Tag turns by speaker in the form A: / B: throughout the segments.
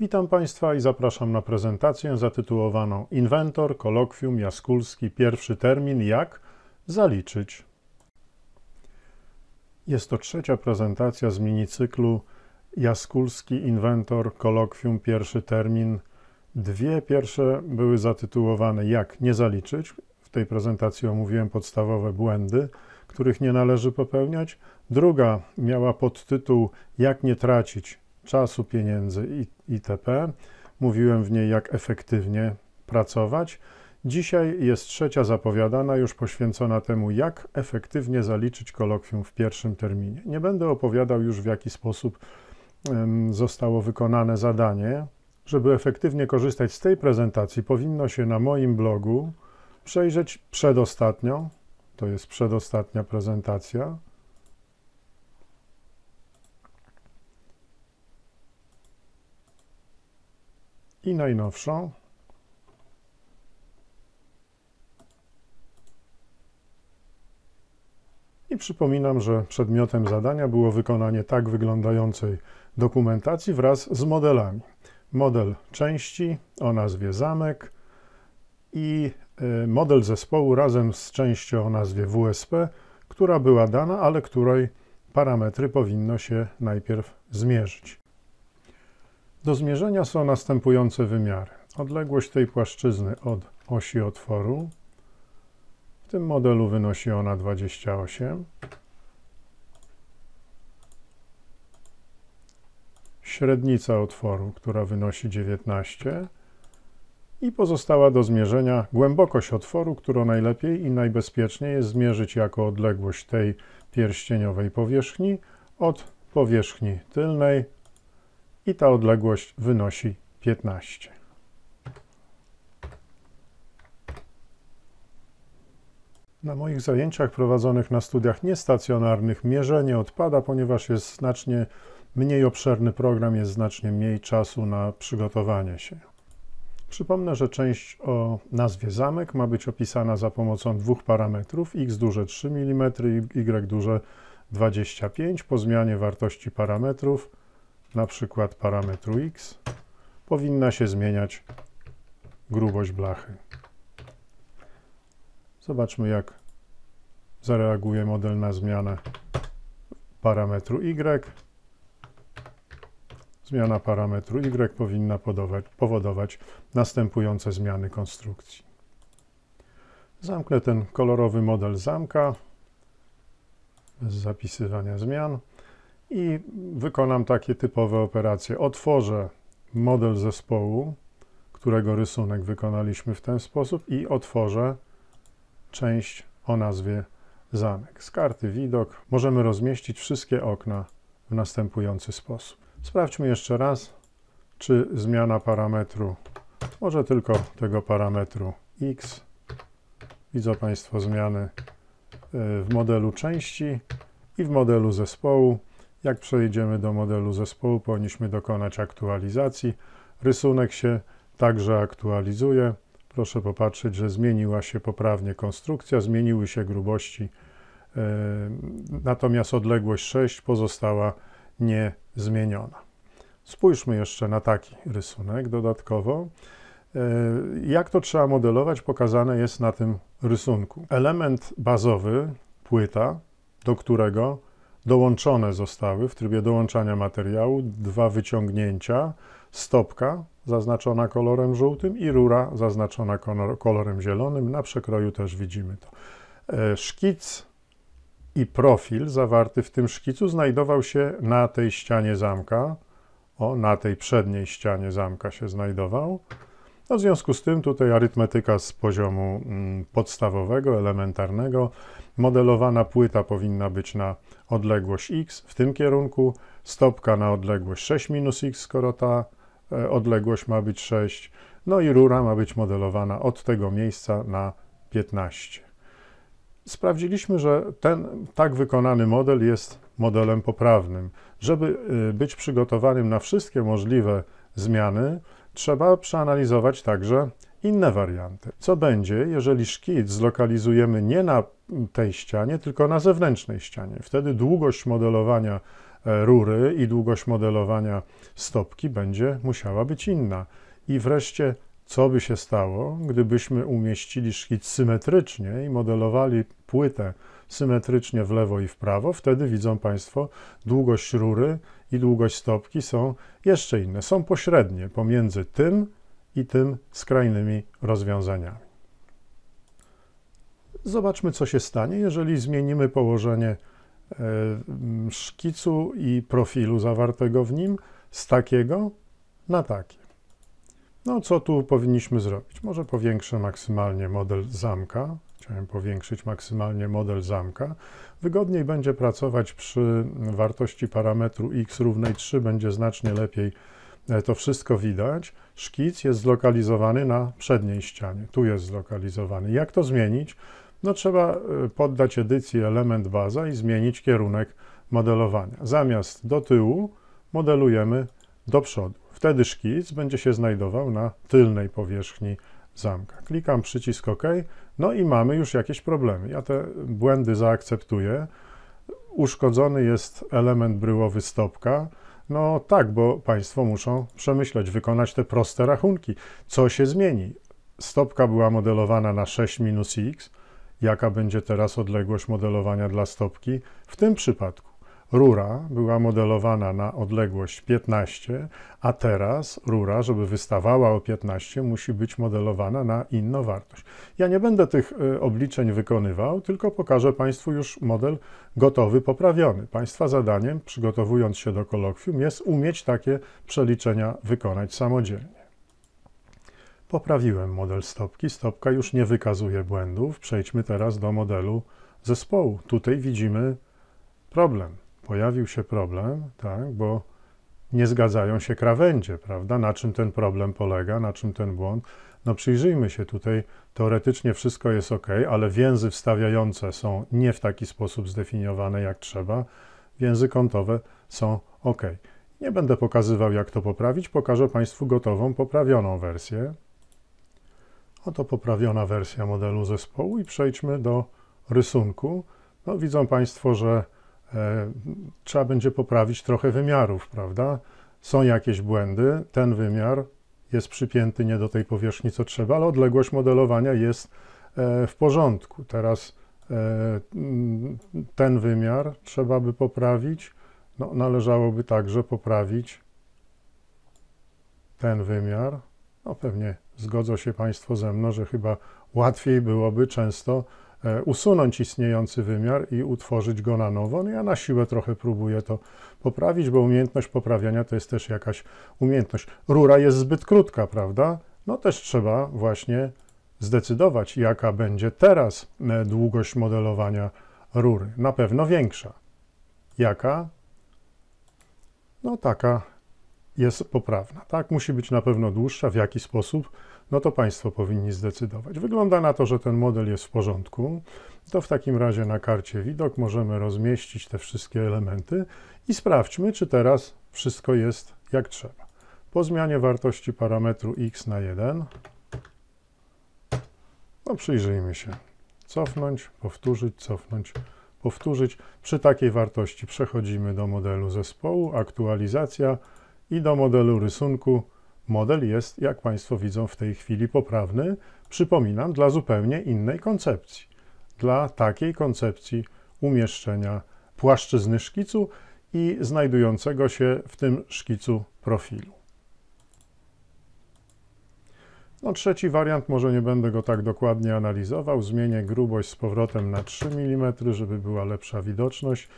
A: Witam Państwa i zapraszam na prezentację zatytułowaną Inwentor Kolokwium Jaskulski Pierwszy Termin Jak Zaliczyć. Jest to trzecia prezentacja z minicyklu Jaskulski Inwentor Kolokwium Pierwszy Termin. Dwie pierwsze były zatytułowane Jak nie zaliczyć. W tej prezentacji omówiłem podstawowe błędy, których nie należy popełniać. Druga miała podtytuł Jak nie tracić czasu, pieniędzy itp. Mówiłem w niej, jak efektywnie pracować. Dzisiaj jest trzecia zapowiadana, już poświęcona temu, jak efektywnie zaliczyć kolokwium w pierwszym terminie. Nie będę opowiadał już, w jaki sposób zostało wykonane zadanie. Żeby efektywnie korzystać z tej prezentacji, powinno się na moim blogu przejrzeć przedostatnią, to jest przedostatnia prezentacja, i najnowszą. I przypominam, że przedmiotem zadania było wykonanie tak wyglądającej dokumentacji wraz z modelami. Model części o nazwie zamek i e, model zespołu razem z częścią o nazwie WSP, która była dana, ale której parametry powinno się najpierw zmierzyć. Do zmierzenia są następujące wymiary. Odległość tej płaszczyzny od osi otworu, w tym modelu wynosi ona 28. Średnica otworu, która wynosi 19 i pozostała do zmierzenia głębokość otworu, którą najlepiej i najbezpieczniej jest zmierzyć jako odległość tej pierścieniowej powierzchni od powierzchni tylnej i ta odległość wynosi 15. Na moich zajęciach prowadzonych na studiach niestacjonarnych mierzenie odpada, ponieważ jest znacznie mniej obszerny program, jest znacznie mniej czasu na przygotowanie się. Przypomnę, że część o nazwie zamek ma być opisana za pomocą dwóch parametrów x duże 3 mm i y duże 25 po zmianie wartości parametrów na przykład parametru x, powinna się zmieniać grubość blachy. Zobaczmy, jak zareaguje model na zmianę parametru y. Zmiana parametru y powinna powodować następujące zmiany konstrukcji. Zamknę ten kolorowy model zamka bez zapisywania zmian i wykonam takie typowe operacje. Otworzę model zespołu, którego rysunek wykonaliśmy w ten sposób i otworzę część o nazwie zamek. Z karty widok możemy rozmieścić wszystkie okna w następujący sposób. Sprawdźmy jeszcze raz, czy zmiana parametru, może tylko tego parametru x. Widzą Państwo zmiany e, w modelu części i w modelu zespołu. Jak przejdziemy do modelu zespołu, powinniśmy dokonać aktualizacji. Rysunek się także aktualizuje. Proszę popatrzeć, że zmieniła się poprawnie konstrukcja, zmieniły się grubości, e, natomiast odległość 6 pozostała niezmieniona. Spójrzmy jeszcze na taki rysunek dodatkowo. E, jak to trzeba modelować, pokazane jest na tym rysunku. Element bazowy, płyta, do którego dołączone zostały w trybie dołączania materiału dwa wyciągnięcia, stopka zaznaczona kolorem żółtym i rura zaznaczona kolorem zielonym. Na przekroju też widzimy to. E, szkic i profil zawarty w tym szkicu znajdował się na tej ścianie zamka. O, na tej przedniej ścianie zamka się znajdował. No, w związku z tym tutaj arytmetyka z poziomu mm, podstawowego, elementarnego modelowana płyta powinna być na odległość x w tym kierunku, stopka na odległość 6 minus x, skoro ta e, odległość ma być 6, no i rura ma być modelowana od tego miejsca na 15. Sprawdziliśmy, że ten tak wykonany model jest modelem poprawnym. Żeby e, być przygotowanym na wszystkie możliwe zmiany, trzeba przeanalizować także inne warianty. Co będzie, jeżeli szkic zlokalizujemy nie na tej ścianie, tylko na zewnętrznej ścianie? Wtedy długość modelowania e, rury i długość modelowania stopki będzie musiała być inna. I wreszcie, co by się stało, gdybyśmy umieścili szkic symetrycznie i modelowali płytę symetrycznie w lewo i w prawo? Wtedy widzą Państwo, długość rury i długość stopki są jeszcze inne, są pośrednie pomiędzy tym, i tym skrajnymi rozwiązaniami. Zobaczmy, co się stanie, jeżeli zmienimy położenie e, szkicu i profilu zawartego w nim z takiego na takie. No, co tu powinniśmy zrobić? Może powiększę maksymalnie model zamka. Chciałem powiększyć maksymalnie model zamka. Wygodniej będzie pracować przy wartości parametru x równej 3, będzie znacznie lepiej E, to wszystko widać. Szkic jest zlokalizowany na przedniej ścianie. Tu jest zlokalizowany. Jak to zmienić? No trzeba e, poddać edycji element baza i zmienić kierunek modelowania. Zamiast do tyłu modelujemy do przodu. Wtedy szkic będzie się znajdował na tylnej powierzchni zamka. Klikam przycisk OK, no i mamy już jakieś problemy. Ja te błędy zaakceptuję. Uszkodzony jest element bryłowy stopka. No tak, bo państwo muszą przemyśleć, wykonać te proste rachunki. Co się zmieni? Stopka była modelowana na 6 minus x. Jaka będzie teraz odległość modelowania dla stopki w tym przypadku? Rura była modelowana na odległość 15, a teraz rura, żeby wystawała o 15, musi być modelowana na inną wartość. Ja nie będę tych y, obliczeń wykonywał, tylko pokażę Państwu już model gotowy, poprawiony. Państwa zadaniem, przygotowując się do kolokwium, jest umieć takie przeliczenia wykonać samodzielnie. Poprawiłem model stopki. Stopka już nie wykazuje błędów. Przejdźmy teraz do modelu zespołu. Tutaj widzimy problem pojawił się problem, tak, bo nie zgadzają się krawędzie, prawda? Na czym ten problem polega, na czym ten błąd. No przyjrzyjmy się tutaj, teoretycznie wszystko jest ok, ale więzy wstawiające są nie w taki sposób zdefiniowane jak trzeba, więzy kątowe są ok. Nie będę pokazywał jak to poprawić, pokażę Państwu gotową, poprawioną wersję. Oto poprawiona wersja modelu zespołu i przejdźmy do rysunku. No, widzą Państwo, że E, trzeba będzie poprawić trochę wymiarów, prawda? Są jakieś błędy, ten wymiar jest przypięty nie do tej powierzchni, co trzeba, ale odległość modelowania jest e, w porządku. Teraz e, ten wymiar trzeba by poprawić. No, należałoby także poprawić ten wymiar. No pewnie zgodzą się Państwo ze mną, że chyba łatwiej byłoby często E, usunąć istniejący wymiar i utworzyć go na nowo. No ja na siłę trochę próbuję to poprawić, bo umiejętność poprawiania to jest też jakaś umiejętność. Rura jest zbyt krótka, prawda? No też trzeba właśnie zdecydować, jaka będzie teraz e, długość modelowania rury. Na pewno większa. Jaka? No taka jest poprawna, tak? Musi być na pewno dłuższa. W jaki sposób? no to państwo powinni zdecydować. Wygląda na to, że ten model jest w porządku. To w takim razie na karcie widok możemy rozmieścić te wszystkie elementy i sprawdźmy, czy teraz wszystko jest jak trzeba. Po zmianie wartości parametru x na 1, no przyjrzyjmy się. Cofnąć, powtórzyć, cofnąć, powtórzyć. Przy takiej wartości przechodzimy do modelu zespołu, aktualizacja i do modelu rysunku. Model jest, jak Państwo widzą w tej chwili, poprawny, przypominam, dla zupełnie innej koncepcji. Dla takiej koncepcji umieszczenia płaszczyzny szkicu i znajdującego się w tym szkicu profilu. No, trzeci wariant, może nie będę go tak dokładnie analizował, zmienię grubość z powrotem na 3 mm, żeby była lepsza widoczność.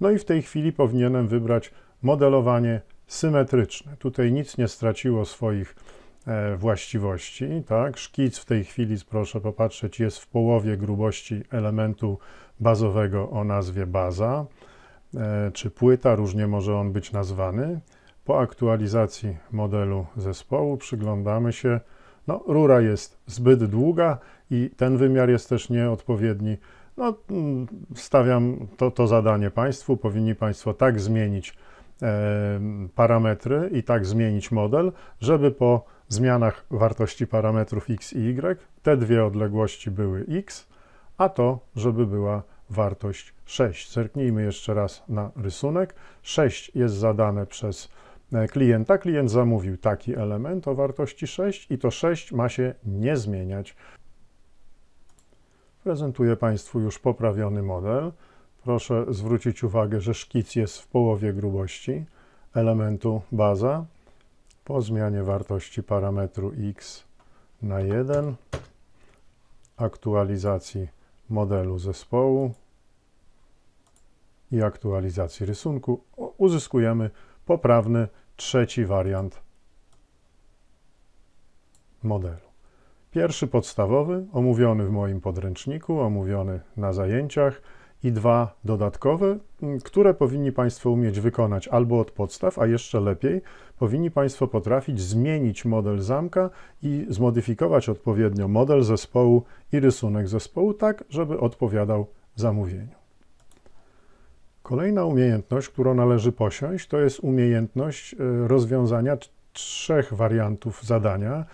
A: No i w tej chwili powinienem wybrać modelowanie symetryczne. Tutaj nic nie straciło swoich e, właściwości. Tak? Szkic w tej chwili, proszę popatrzeć, jest w połowie grubości elementu bazowego o nazwie baza, e, czy płyta, różnie może on być nazwany. Po aktualizacji modelu zespołu przyglądamy się, no, rura jest zbyt długa i ten wymiar jest też nieodpowiedni. No, mm, stawiam to, to zadanie Państwu, powinni Państwo tak zmienić parametry i tak zmienić model, żeby po zmianach wartości parametrów x i y te dwie odległości były x, a to, żeby była wartość 6. Zerknijmy jeszcze raz na rysunek. 6 jest zadane przez e, klienta. Klient zamówił taki element o wartości 6 i to 6 ma się nie zmieniać. Prezentuję Państwu już poprawiony model proszę zwrócić uwagę, że szkic jest w połowie grubości elementu baza po zmianie wartości parametru x na 1, aktualizacji modelu zespołu i aktualizacji rysunku uzyskujemy poprawny trzeci wariant modelu. Pierwszy podstawowy, omówiony w moim podręczniku, omówiony na zajęciach, i dwa dodatkowe, mm, które powinni Państwo umieć wykonać albo od podstaw, a jeszcze lepiej, powinni Państwo potrafić zmienić model zamka i zmodyfikować odpowiednio model zespołu i rysunek zespołu, tak żeby odpowiadał zamówieniu. Kolejna umiejętność, którą należy posiąść, to jest umiejętność e, rozwiązania trzech wariantów zadania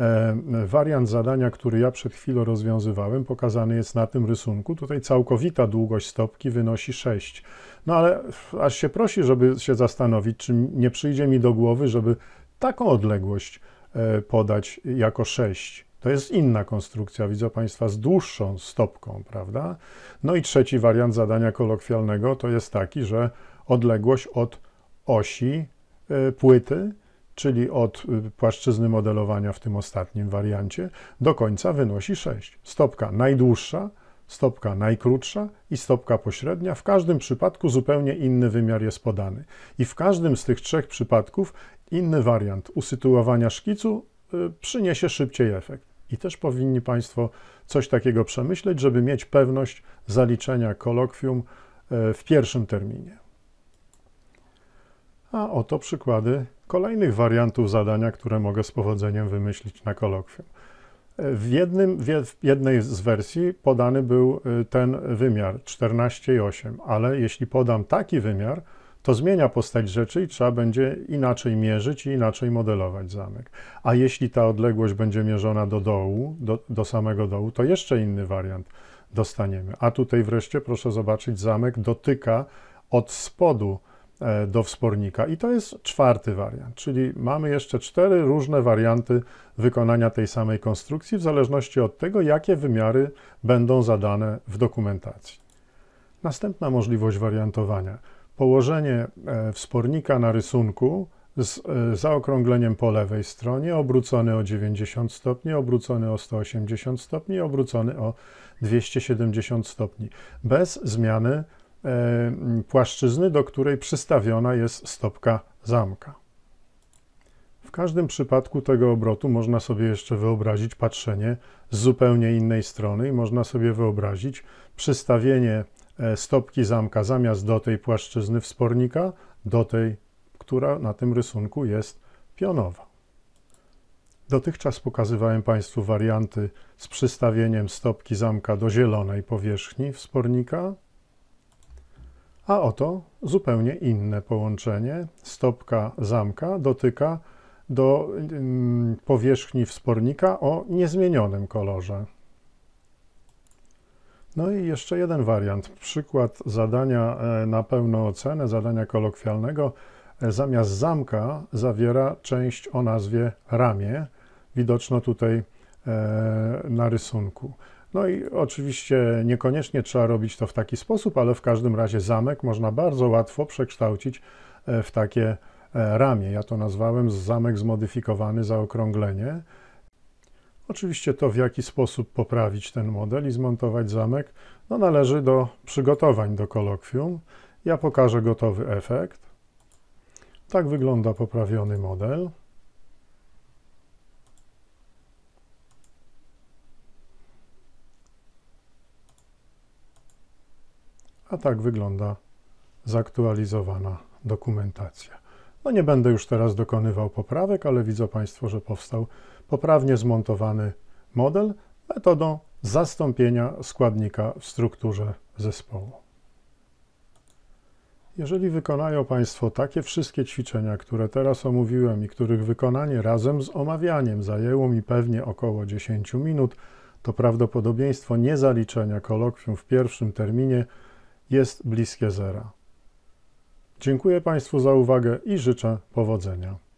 A: E, wariant zadania, który ja przed chwilą rozwiązywałem, pokazany jest na tym rysunku. Tutaj całkowita długość stopki wynosi 6. No ale aż się prosi, żeby się zastanowić, czy nie przyjdzie mi do głowy, żeby taką odległość e, podać jako 6. To jest inna konstrukcja, widzę Państwa, z dłuższą stopką, prawda? No i trzeci wariant zadania kolokwialnego to jest taki, że odległość od osi e, płyty czyli od y, płaszczyzny modelowania w tym ostatnim wariancie do końca wynosi 6. Stopka najdłuższa, stopka najkrótsza i stopka pośrednia. W każdym przypadku zupełnie inny wymiar jest podany. I w każdym z tych trzech przypadków inny wariant usytuowania szkicu y, przyniesie szybciej efekt. I też powinni Państwo coś takiego przemyśleć, żeby mieć pewność zaliczenia kolokwium y, w pierwszym terminie. A oto przykłady kolejnych wariantów zadania, które mogę z powodzeniem wymyślić na kolokwium. W, jednym, w jednej z wersji podany był y, ten wymiar 14,8, ale jeśli podam taki wymiar, to zmienia postać rzeczy i trzeba będzie inaczej mierzyć i inaczej modelować zamek. A jeśli ta odległość będzie mierzona do dołu, do, do samego dołu, to jeszcze inny wariant dostaniemy. A tutaj wreszcie proszę zobaczyć, zamek dotyka od spodu E, do wspornika. I to jest czwarty wariant, czyli mamy jeszcze cztery różne warianty wykonania tej samej konstrukcji, w zależności od tego, jakie wymiary będą zadane w dokumentacji. Następna możliwość wariantowania. Położenie e, wspornika na rysunku z e, zaokrągleniem po lewej stronie, obrócony o 90 stopni, obrócony o 180 stopni, obrócony o 270 stopni, bez zmiany E, płaszczyzny, do której przystawiona jest stopka zamka. W każdym przypadku tego obrotu można sobie jeszcze wyobrazić patrzenie z zupełnie innej strony i można sobie wyobrazić przystawienie e, stopki zamka zamiast do tej płaszczyzny wspornika, do tej, która na tym rysunku jest pionowa. Dotychczas pokazywałem Państwu warianty z przystawieniem stopki zamka do zielonej powierzchni wspornika, a oto zupełnie inne połączenie. Stopka zamka dotyka do mm, powierzchni wspornika o niezmienionym kolorze. No i jeszcze jeden wariant. Przykład zadania e, na pełną ocenę, zadania kolokwialnego. E, zamiast zamka zawiera część o nazwie ramię, widoczno tutaj e, na rysunku. No i oczywiście niekoniecznie trzeba robić to w taki sposób, ale w każdym razie zamek można bardzo łatwo przekształcić e, w takie e, ramię. Ja to nazwałem zamek zmodyfikowany zaokrąglenie. Oczywiście to, w jaki sposób poprawić ten model i zmontować zamek, no należy do przygotowań do kolokwium. Ja pokażę gotowy efekt. Tak wygląda poprawiony model. A tak wygląda zaktualizowana dokumentacja. No nie będę już teraz dokonywał poprawek, ale widzą Państwo, że powstał poprawnie zmontowany model metodą zastąpienia składnika w strukturze zespołu. Jeżeli wykonają Państwo takie wszystkie ćwiczenia, które teraz omówiłem i których wykonanie razem z omawianiem zajęło mi pewnie około 10 minut, to prawdopodobieństwo niezaliczenia kolokwium w pierwszym terminie jest bliskie zera. Dziękuję Państwu za uwagę i życzę powodzenia.